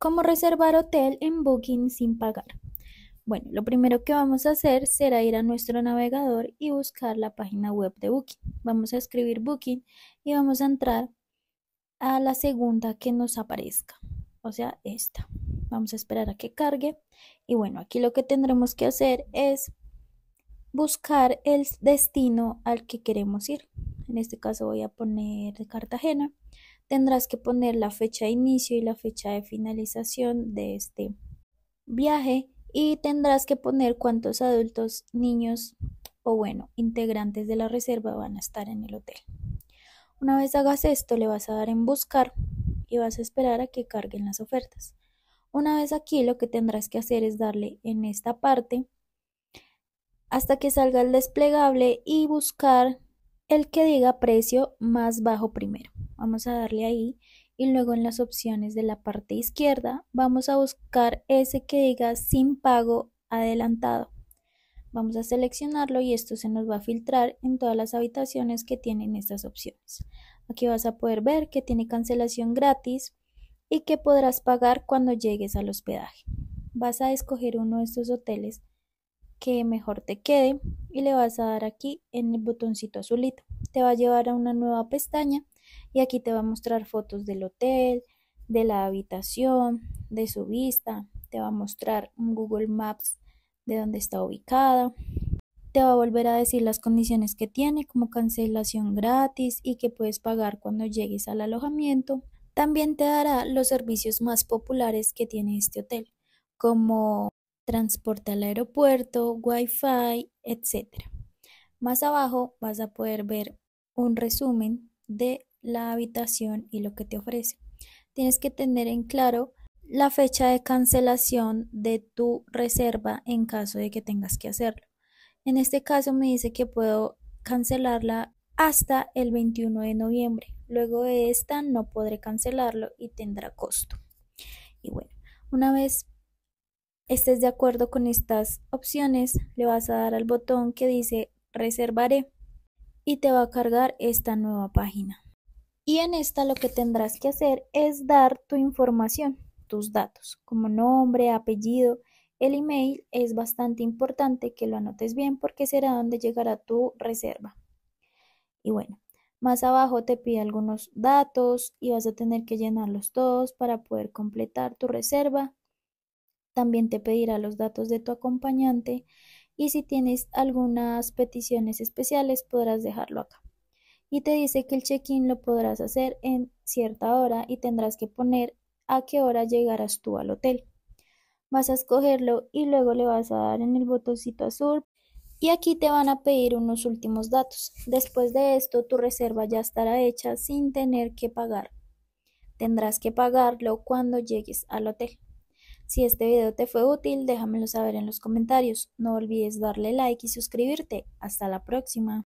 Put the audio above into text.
¿Cómo reservar hotel en Booking sin pagar? Bueno, lo primero que vamos a hacer será ir a nuestro navegador y buscar la página web de Booking. Vamos a escribir Booking y vamos a entrar a la segunda que nos aparezca, o sea, esta. Vamos a esperar a que cargue y bueno, aquí lo que tendremos que hacer es buscar el destino al que queremos ir. En este caso voy a poner Cartagena tendrás que poner la fecha de inicio y la fecha de finalización de este viaje y tendrás que poner cuántos adultos, niños o bueno, integrantes de la reserva van a estar en el hotel. Una vez hagas esto, le vas a dar en buscar y vas a esperar a que carguen las ofertas. Una vez aquí, lo que tendrás que hacer es darle en esta parte hasta que salga el desplegable y buscar el que diga precio más bajo primero. Vamos a darle ahí y luego en las opciones de la parte izquierda vamos a buscar ese que diga sin pago adelantado. Vamos a seleccionarlo y esto se nos va a filtrar en todas las habitaciones que tienen estas opciones. Aquí vas a poder ver que tiene cancelación gratis y que podrás pagar cuando llegues al hospedaje. Vas a escoger uno de estos hoteles que mejor te quede y le vas a dar aquí en el botoncito azulito. Te va a llevar a una nueva pestaña y aquí te va a mostrar fotos del hotel, de la habitación, de su vista. Te va a mostrar un Google Maps de dónde está ubicada. Te va a volver a decir las condiciones que tiene, como cancelación gratis y que puedes pagar cuando llegues al alojamiento. También te dará los servicios más populares que tiene este hotel, como transporte al aeropuerto, wifi, etc. Más abajo vas a poder ver un resumen de la habitación y lo que te ofrece. Tienes que tener en claro la fecha de cancelación de tu reserva en caso de que tengas que hacerlo. En este caso me dice que puedo cancelarla hasta el 21 de noviembre. Luego de esta no podré cancelarlo y tendrá costo. Y bueno, una vez estés de acuerdo con estas opciones, le vas a dar al botón que dice reservaré y te va a cargar esta nueva página. Y en esta lo que tendrás que hacer es dar tu información, tus datos, como nombre, apellido. El email es bastante importante que lo anotes bien porque será donde llegará tu reserva. Y bueno, más abajo te pide algunos datos y vas a tener que llenarlos todos para poder completar tu reserva. También te pedirá los datos de tu acompañante y si tienes algunas peticiones especiales podrás dejarlo acá y te dice que el check-in lo podrás hacer en cierta hora y tendrás que poner a qué hora llegarás tú al hotel. Vas a escogerlo y luego le vas a dar en el botoncito azul y aquí te van a pedir unos últimos datos. Después de esto tu reserva ya estará hecha sin tener que pagar. Tendrás que pagarlo cuando llegues al hotel. Si este video te fue útil, déjamelo saber en los comentarios. No olvides darle like y suscribirte. Hasta la próxima.